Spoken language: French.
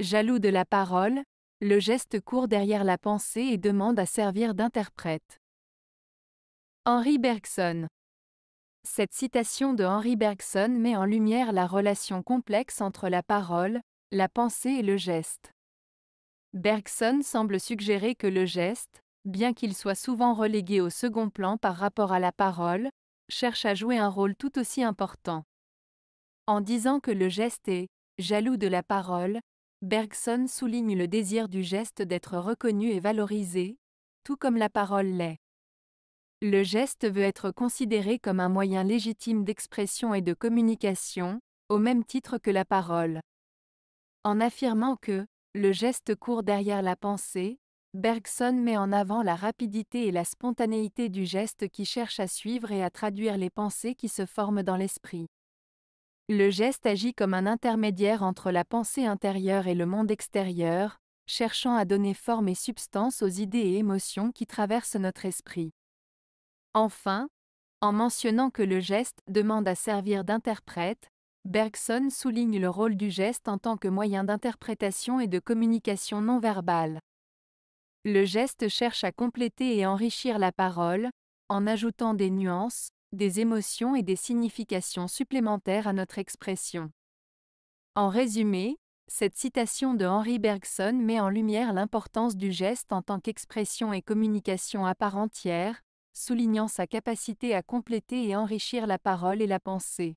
Jaloux de la parole, le geste court derrière la pensée et demande à servir d'interprète. Henri Bergson Cette citation de Henri Bergson met en lumière la relation complexe entre la parole, la pensée et le geste. Bergson semble suggérer que le geste, bien qu'il soit souvent relégué au second plan par rapport à la parole, cherche à jouer un rôle tout aussi important. En disant que le geste est jaloux de la parole, Bergson souligne le désir du geste d'être reconnu et valorisé, tout comme la parole l'est. Le geste veut être considéré comme un moyen légitime d'expression et de communication, au même titre que la parole. En affirmant que le geste court derrière la pensée, Bergson met en avant la rapidité et la spontanéité du geste qui cherche à suivre et à traduire les pensées qui se forment dans l'esprit. Le geste agit comme un intermédiaire entre la pensée intérieure et le monde extérieur, cherchant à donner forme et substance aux idées et émotions qui traversent notre esprit. Enfin, en mentionnant que le geste demande à servir d'interprète, Bergson souligne le rôle du geste en tant que moyen d'interprétation et de communication non verbale. Le geste cherche à compléter et enrichir la parole, en ajoutant des nuances, des émotions et des significations supplémentaires à notre expression. En résumé, cette citation de Henri Bergson met en lumière l'importance du geste en tant qu'expression et communication à part entière, soulignant sa capacité à compléter et enrichir la parole et la pensée.